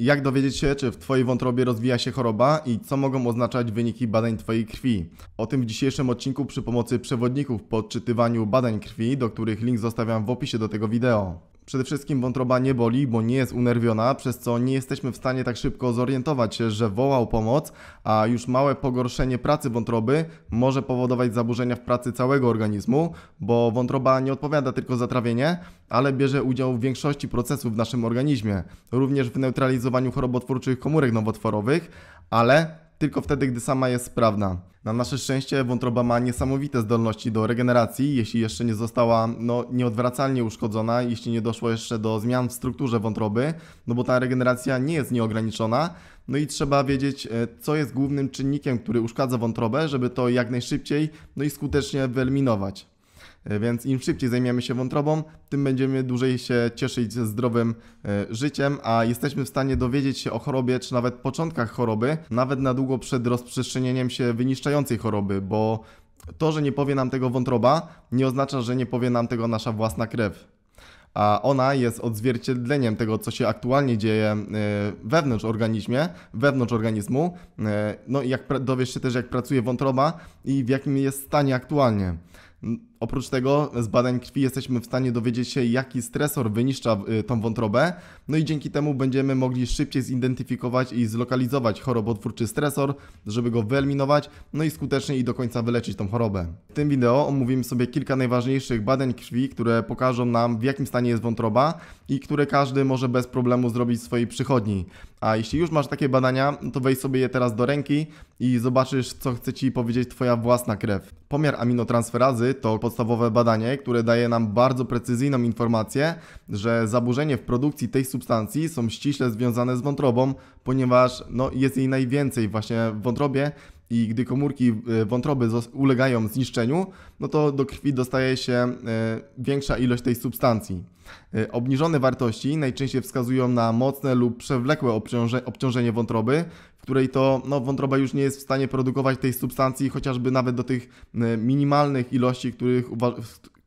Jak dowiedzieć się, czy w Twojej wątrobie rozwija się choroba i co mogą oznaczać wyniki badań Twojej krwi? O tym w dzisiejszym odcinku przy pomocy przewodników po odczytywaniu badań krwi, do których link zostawiam w opisie do tego wideo. Przede wszystkim wątroba nie boli, bo nie jest unerwiona, przez co nie jesteśmy w stanie tak szybko zorientować się, że wołał pomoc, a już małe pogorszenie pracy wątroby może powodować zaburzenia w pracy całego organizmu, bo wątroba nie odpowiada tylko za trawienie, ale bierze udział w większości procesów w naszym organizmie, również w neutralizowaniu chorobotwórczych komórek nowotworowych, ale tylko wtedy, gdy sama jest sprawna. Na nasze szczęście wątroba ma niesamowite zdolności do regeneracji, jeśli jeszcze nie została no, nieodwracalnie uszkodzona, jeśli nie doszło jeszcze do zmian w strukturze wątroby, no bo ta regeneracja nie jest nieograniczona. No i trzeba wiedzieć, e, co jest głównym czynnikiem, który uszkadza wątrobę, żeby to jak najszybciej no i skutecznie wyeliminować. E, więc im szybciej zajmiemy się wątrobą, tym będziemy dłużej się cieszyć zdrowym e, życiem, a jesteśmy w stanie dowiedzieć się o chorobie, czy nawet początkach choroby, nawet na długo przed rozprzestrzenieniem się wyniszczającej choroby, bo to, że nie powie nam tego wątroba, nie oznacza, że nie powie nam tego nasza własna krew a ona jest odzwierciedleniem tego, co się aktualnie dzieje e, wewnątrz organizmie, wewnątrz organizmu. No i jak dowiesz się też, jak pracuje wątroba i w jakim jest stanie aktualnie. Oprócz tego z badań krwi jesteśmy w stanie dowiedzieć się, jaki stresor wyniszcza y, tą wątrobę, no i dzięki temu będziemy mogli szybciej zidentyfikować i zlokalizować chorobotwórczy stresor, żeby go wyeliminować, no i skutecznie i do końca wyleczyć tą chorobę. W tym wideo omówimy sobie kilka najważniejszych badań krwi, które pokażą nam, w jakim stanie jest wątroba i które każdy może bez problemu zrobić w swojej przychodni. A jeśli już masz takie badania, to weź sobie je teraz do ręki i zobaczysz, co chce Ci powiedzieć Twoja własna krew. Pomiar aminotransferazy to podstawowe badanie, które daje nam bardzo precyzyjną informację, że zaburzenie w produkcji tej substancji są ściśle związane z wątrobą, ponieważ no, jest jej najwięcej właśnie w wątrobie, i gdy komórki e, wątroby ulegają zniszczeniu, no to do krwi dostaje się e, większa ilość tej substancji. E, obniżone wartości najczęściej wskazują na mocne lub przewlekłe obciążenie wątroby, w której to no, wątroba już nie jest w stanie produkować tej substancji chociażby nawet do tych minimalnych ilości, których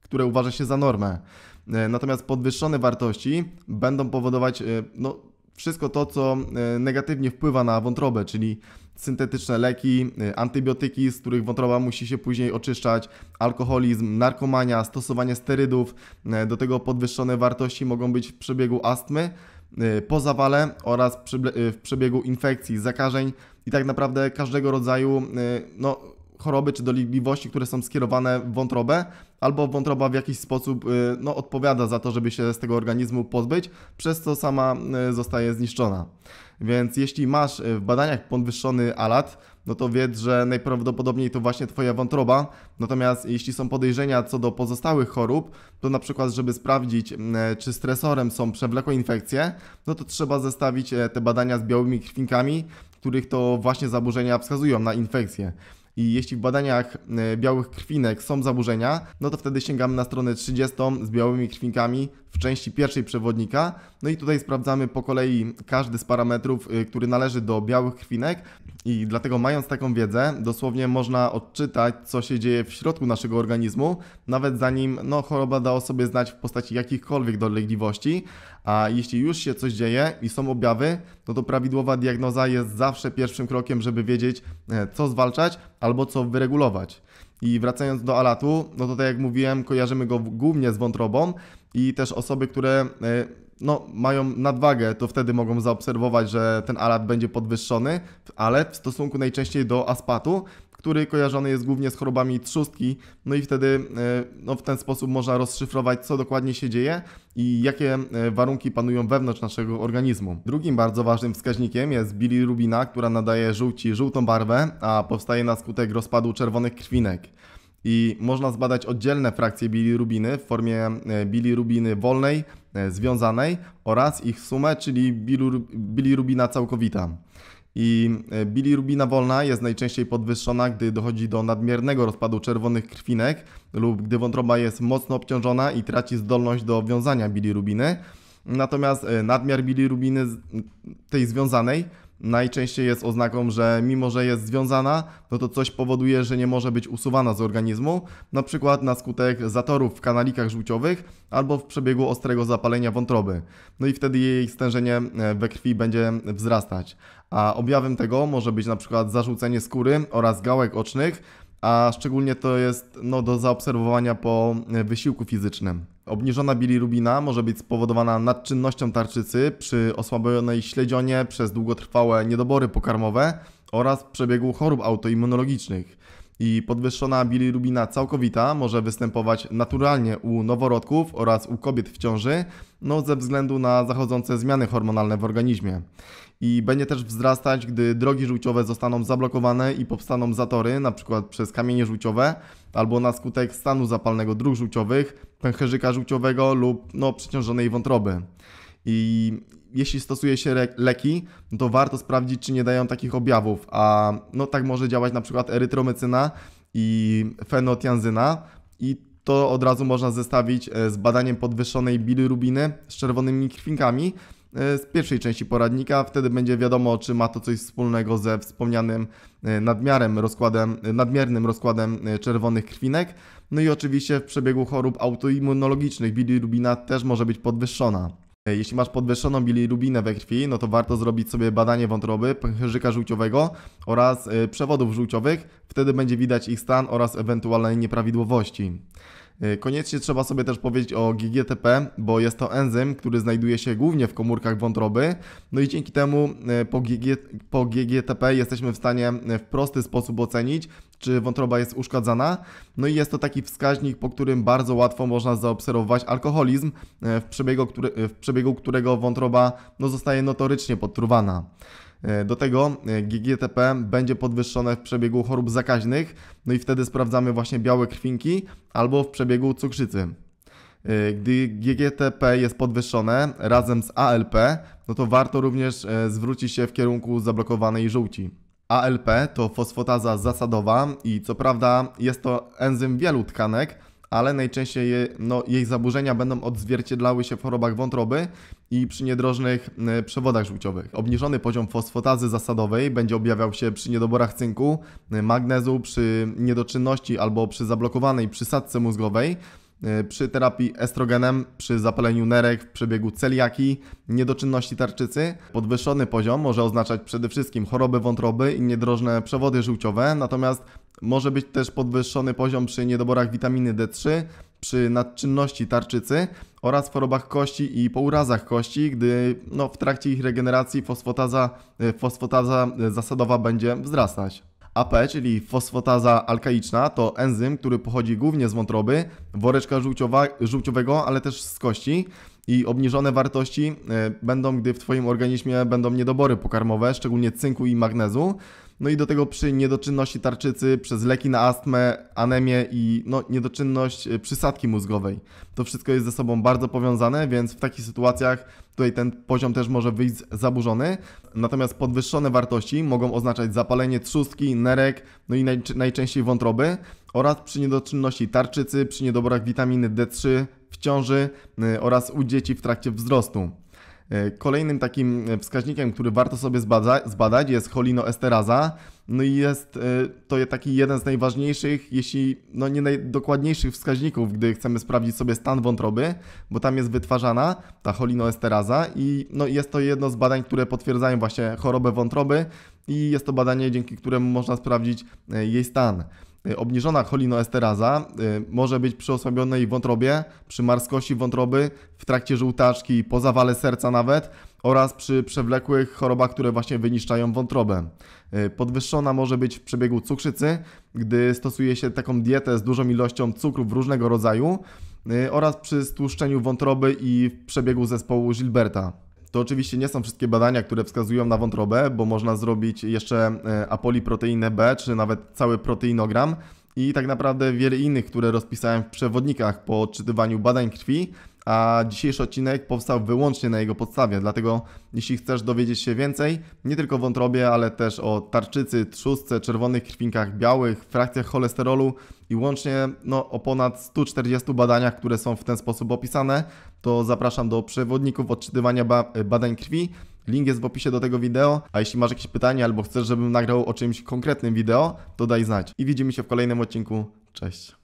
które uważa się za normę. Natomiast podwyższone wartości będą powodować no, wszystko to, co negatywnie wpływa na wątrobę, czyli syntetyczne leki, y, antybiotyki, z których wątroba musi się później oczyszczać, alkoholizm, narkomania, stosowanie sterydów, y, do tego podwyższone wartości mogą być w przebiegu astmy y, po zawale oraz w przebiegu infekcji, zakażeń i tak naprawdę każdego rodzaju no, choroby czy dolegliwości, które są skierowane w wątrobę, albo wątroba w jakiś sposób y, no, odpowiada za to, żeby się z tego organizmu pozbyć, przez co sama y, zostaje zniszczona. Więc jeśli masz y, w badaniach podwyższony alat, no to wiedz, że najprawdopodobniej to właśnie Twoja wątroba. Natomiast jeśli są podejrzenia co do pozostałych chorób, to na przykład, żeby sprawdzić, czy stresorem są przewlekłe infekcje, no to trzeba zestawić e, te badania z białymi krwinkami, których to właśnie zaburzenia wskazują na infekcję. I jeśli w badaniach e, białych krwinek są zaburzenia, no to wtedy sięgamy na stronę 30 z białymi krwinkami, w części pierwszej przewodnika. No i tutaj sprawdzamy po kolei każdy z parametrów, y, który należy do białych krwinek i dlatego mając taką wiedzę, dosłownie można odczytać, co się dzieje w środku naszego organizmu, nawet zanim no, choroba da o sobie znać w postaci jakichkolwiek dolegliwości, a jeśli już się coś dzieje i są objawy, no to prawidłowa diagnoza jest zawsze pierwszym krokiem, żeby wiedzieć, e, co zwalczać albo co wyregulować. I wracając do alatu, no to tak jak mówiłem, kojarzymy go głównie z wątrobą, i też osoby, które e, no, mają nadwagę, to wtedy mogą zaobserwować, że ten alat będzie podwyższony, ale w stosunku najczęściej do aspatu, który kojarzony jest głównie z chorobami trzustki, no i wtedy e, no, w ten sposób można rozszyfrować, co dokładnie się dzieje i jakie e, warunki panują wewnątrz naszego organizmu. Drugim bardzo ważnym wskaźnikiem jest bilirubina, która nadaje żółci żółtą barwę, a powstaje na skutek rozpadu czerwonych krwinek i można zbadać oddzielne frakcje bilirubiny w formie e, bilirubiny wolnej, e, związanej oraz ich sumę, czyli bilirubina całkowita. I e, bilirubina wolna jest najczęściej podwyższona, gdy dochodzi do nadmiernego rozpadu czerwonych krwinek lub gdy wątroba jest mocno obciążona i traci zdolność do wiązania bilirubiny. Natomiast nadmiar bilirubiny tej związanej najczęściej jest oznaką, że mimo że jest związana, no to coś powoduje, że nie może być usuwana z organizmu, na przykład na skutek zatorów w kanalikach żółciowych albo w przebiegu ostrego zapalenia wątroby. No i wtedy jej stężenie e, we krwi będzie wzrastać. A objawem tego może być na przykład zarzucenie skóry oraz gałek ocznych, a szczególnie to jest no, do zaobserwowania po e, wysiłku fizycznym. Obniżona bilirubina może być spowodowana nadczynnością tarczycy przy osłabionej śledzionie przez długotrwałe niedobory pokarmowe oraz przebiegu chorób autoimmunologicznych. I podwyższona bilirubina całkowita może występować naturalnie u noworodków oraz u kobiet w ciąży, no ze względu na zachodzące zmiany hormonalne w organizmie i będzie też wzrastać, gdy drogi żółciowe zostaną zablokowane i powstaną zatory, np. przez kamienie żółciowe albo na skutek stanu zapalnego dróg żółciowych, pęcherzyka żółciowego lub no, przeciążonej wątroby. I jeśli stosuje się leki, to warto sprawdzić, czy nie dają takich objawów, a no tak może działać np. erytromycyna i fenotianzyna i to od razu można zestawić e, z badaniem podwyższonej bilirubiny z czerwonymi krwinkami, E, z pierwszej części poradnika. Wtedy będzie wiadomo, czy ma to coś wspólnego ze wspomnianym e, nadmiarem rozkładem, e, nadmiernym rozkładem czerwonych krwinek. No i oczywiście w przebiegu chorób autoimmunologicznych bilirubina też może być podwyższona. Jeśli masz podwyższoną bilirubinę we krwi, no to warto zrobić sobie badanie wątroby, pęcherzyka żółciowego oraz przewodów żółciowych. Wtedy będzie widać ich stan oraz ewentualne nieprawidłowości. Y, koniecznie trzeba sobie też powiedzieć o GGTP, bo jest to enzym, który znajduje się głównie w komórkach wątroby. No i dzięki temu y, po, GG, po GGTP jesteśmy w stanie y, w prosty sposób ocenić, czy wątroba jest uszkadzana. No i jest to taki wskaźnik, po którym bardzo łatwo można zaobserwować alkoholizm, w przebiegu, który, w przebiegu którego wątroba no, zostaje notorycznie podtruwana. E, do tego e, GGTP będzie podwyższone w przebiegu chorób zakaźnych, no i wtedy sprawdzamy właśnie białe krwinki albo w przebiegu cukrzycy. E, gdy GGTP jest podwyższone razem z ALP, no to warto również zwrócić się w kierunku zablokowanej żółci. ALP to fosfotaza zasadowa i co prawda jest to enzym wielu tkanek, ale najczęściej je, no, jej zaburzenia będą odzwierciedlały się w chorobach wątroby i przy niedrożnych e, przewodach żółciowych. Obniżony poziom fosfotazy zasadowej będzie objawiał się przy niedoborach cynku, e, magnezu, przy niedoczynności albo przy zablokowanej przysadce mózgowej, Y, przy terapii estrogenem, przy zapaleniu nerek w przebiegu celiaki, niedoczynności tarczycy. Podwyższony poziom może oznaczać przede wszystkim choroby wątroby i niedrożne przewody żółciowe, natomiast może być też podwyższony poziom przy niedoborach witaminy D3, przy nadczynności tarczycy oraz w chorobach kości i po urazach kości, gdy no, w trakcie ich regeneracji fosfotaza, y, fosfotaza zasadowa będzie wzrastać. AP, czyli fosfotaza alkaiczna, to enzym, który pochodzi głównie z wątroby, woreczka żółciowa, żółciowego, ale też z kości i obniżone wartości e, będą, gdy w Twoim organizmie będą niedobory pokarmowe, szczególnie cynku i magnezu. No i do tego przy niedoczynności tarczycy przez leki na astmę, anemię i no, niedoczynność e, przysadki mózgowej. To wszystko jest ze sobą bardzo powiązane, więc w takich sytuacjach tutaj ten poziom też może wyjść zaburzony. Natomiast podwyższone wartości mogą oznaczać zapalenie trzustki, nerek, no i najczęściej wątroby oraz przy niedoczynności tarczycy, przy niedoborach witaminy D3, w ciąży y, oraz u dzieci w trakcie wzrostu. Y, kolejnym takim y, wskaźnikiem, który warto sobie zbada, zbadać jest cholinoesteraza. No i jest to taki jeden z najważniejszych, jeśli no nie najdokładniejszych wskaźników, gdy chcemy sprawdzić sobie stan wątroby, bo tam jest wytwarzana ta cholinoesteraza i no jest to jedno z badań, które potwierdzają właśnie chorobę wątroby i jest to badanie, dzięki któremu można sprawdzić jej stan. Y, obniżona cholinoesteraza y, może być przy osłabionej wątrobie, przy marskości wątroby, w trakcie żółtaczki, po zawale serca nawet oraz przy przewlekłych chorobach, które właśnie wyniszczają wątrobę. Y, podwyższona może być w przebiegu cukrzycy, gdy stosuje się taką dietę z dużą ilością cukrów różnego rodzaju oraz przy stłuszczeniu wątroby i w przebiegu zespołu Gilberta. To oczywiście nie są wszystkie badania, które wskazują na wątrobę, bo można zrobić jeszcze e, apoliproteinę B, czy nawet cały proteinogram, i tak naprawdę wiele innych, które rozpisałem w przewodnikach po odczytywaniu badań krwi, a dzisiejszy odcinek powstał wyłącznie na jego podstawie. Dlatego, jeśli chcesz dowiedzieć się więcej, nie tylko o wątrobie, ale też o tarczycy, trzustce, czerwonych krwinkach białych, frakcjach cholesterolu i łącznie no, o ponad 140 badaniach, które są w ten sposób opisane, to zapraszam do przewodników odczytywania ba badań krwi Link jest w opisie do tego wideo, a jeśli masz jakieś pytanie albo chcesz, żebym nagrał o czymś konkretnym wideo, to daj znać. I widzimy się w kolejnym odcinku. Cześć.